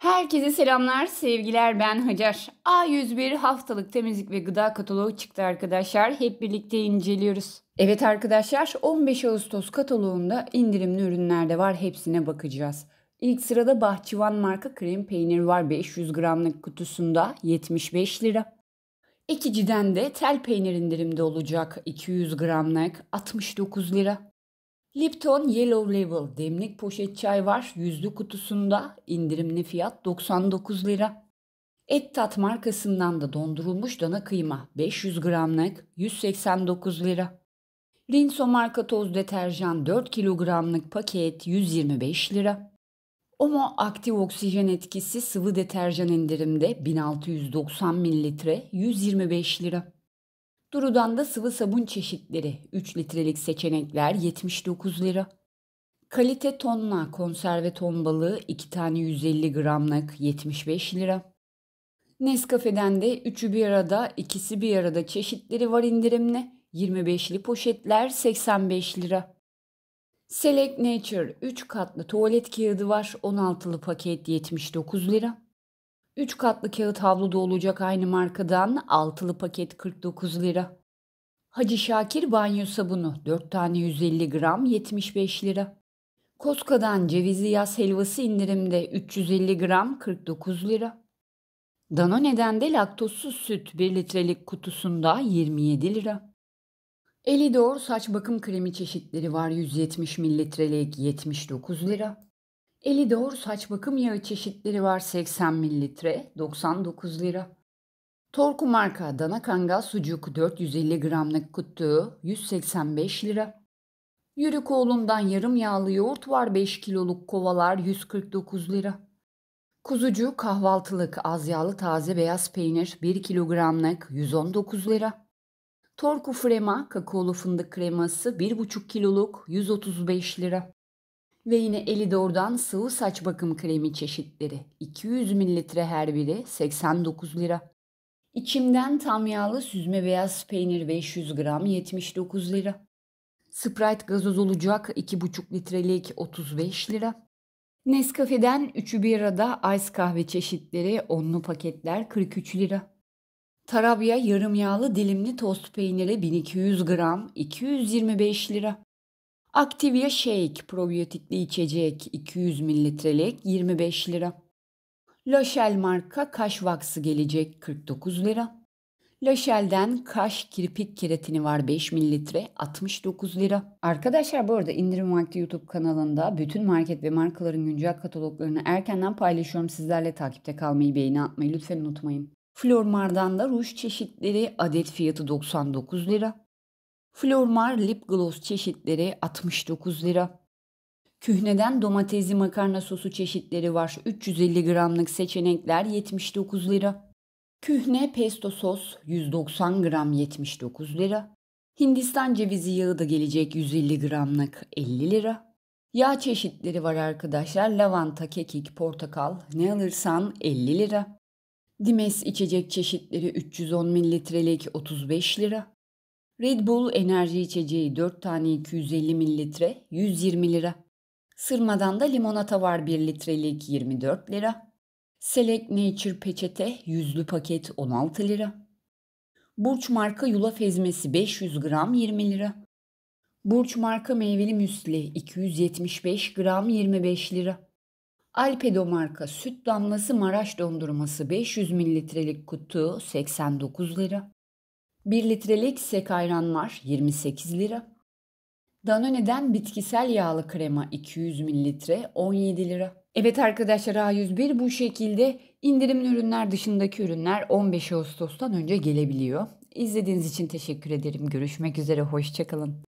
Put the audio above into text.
Herkese selamlar, sevgiler. Ben Hacer. A101 haftalık temizlik ve gıda kataloğu çıktı arkadaşlar. Hep birlikte inceliyoruz. Evet arkadaşlar, 15 Ağustos kataloğunda indirimli ürünler de var. Hepsine bakacağız. İlk sırada Bahçıvan marka krem peynir var 500 gramlık kutusunda 75 lira. Ekiciden de tel peynir indirimde olacak 200 gramlık 69 lira. Lipton Yellow Label demlik poşet çay var. Yüzlü kutusunda indirimli fiyat 99 lira. Et tat markasından da dondurulmuş dana kıyma 500 gramlık 189 lira. Rinso marka toz deterjan 4 kilogramlık paket 125 lira. Omo aktif oksijen etkisi sıvı deterjan indirimde 1690 mililitre 125 lira. Duru'dan da sıvı sabun çeşitleri 3 litrelik seçenekler 79 lira. Kalite tonla konserve ton balığı 2 tane 150 gramlık 75 lira. Nescafe'den de üçü bir arada, ikisi bir arada çeşitleri var indirimli. 25'li poşetler 85 lira. Select Nature 3 katlı tuvalet kağıdı var. 16'lı paket 79 lira. 3 katlı kağıt da olacak aynı markadan altılı paket 49 lira. Hacı Şakir banyo sabunu 4 tane 150 gram 75 lira. Koska'dan cevizli yaz helvası indirimde 350 gram 49 lira. Danone'den de laktozsuz süt 1 litrelik kutusunda 27 lira. Elidor saç bakım kremi çeşitleri var 170 mililitrelik 79 lira. Eli Doğru saç bakım yağı çeşitleri var 80 mililitre 99 lira. Torku marka dana kangal sucuk 450 gramlık kutu 185 lira. Yürük oğlundan yarım yağlı yoğurt var 5 kiloluk kovalar 149 lira. Kuzucu kahvaltılık az yağlı taze beyaz peynir 1 kilogramlık 119 lira. Torku frema kakaolu fındık kreması 1,5 kiloluk 135 lira ve yine Elidor'dan sıvı saç bakım kremi çeşitleri 200 mililitre her biri 89 lira. İçimden tam yağlı süzme beyaz peynir 500 gram 79 lira. Sprite gazoz olacak 2,5 litrelik 35 lira. Nescafe'den 3'ü bir arada ice kahve çeşitleri 10'lu paketler 43 lira. Tarabya yarım yağlı dilimli tost peyniri 1200 gram 225 lira. Activia Shake probiyotikli içecek 200 mililitrelik 25 lira. Loşel marka kaş vaksı gelecek 49 lira. Loşel'den kaş kirpik keratini var 5 mililitre 69 lira. Arkadaşlar bu arada indirim vakti YouTube kanalında bütün market ve markaların güncel kataloglarını erkenden paylaşıyorum. Sizlerle takipte kalmayı, beğeni atmayı lütfen unutmayın. Flormar'dan da ruj çeşitleri adet fiyatı 99 lira. Flormar lip gloss çeşitleri 69 lira. Kühneden domatesli makarna sosu çeşitleri var. 350 gramlık seçenekler 79 lira. Kühne pesto sos 190 gram 79 lira. Hindistan cevizi yağı da gelecek 150 gramlık 50 lira. Yağ çeşitleri var arkadaşlar. Lavanta, kekik, portakal ne alırsan 50 lira. Dimes içecek çeşitleri 310 mililitrelik 35 lira. Red Bull enerji içeceği 4 tane 250 mililitre 120 lira. Sırmadan da limonata var 1 litrelik 24 lira. Select Nature peçete yüzlü paket 16 lira. Burç marka yulaf ezmesi 500 gram 20 lira. Burç marka meyveli müsli 275 gram 25 lira. Alpedo marka süt damlası Maraş dondurması 500 mililitrelik kutu 89 lira. 1 litrelik sek ayran var 28 lira. Danone'den bitkisel yağlı krema 200 mililitre 17 lira. Evet arkadaşlar A101 bu şekilde indirimli ürünler dışındaki ürünler 15 Ağustos'tan önce gelebiliyor. İzlediğiniz için teşekkür ederim. Görüşmek üzere hoşçakalın.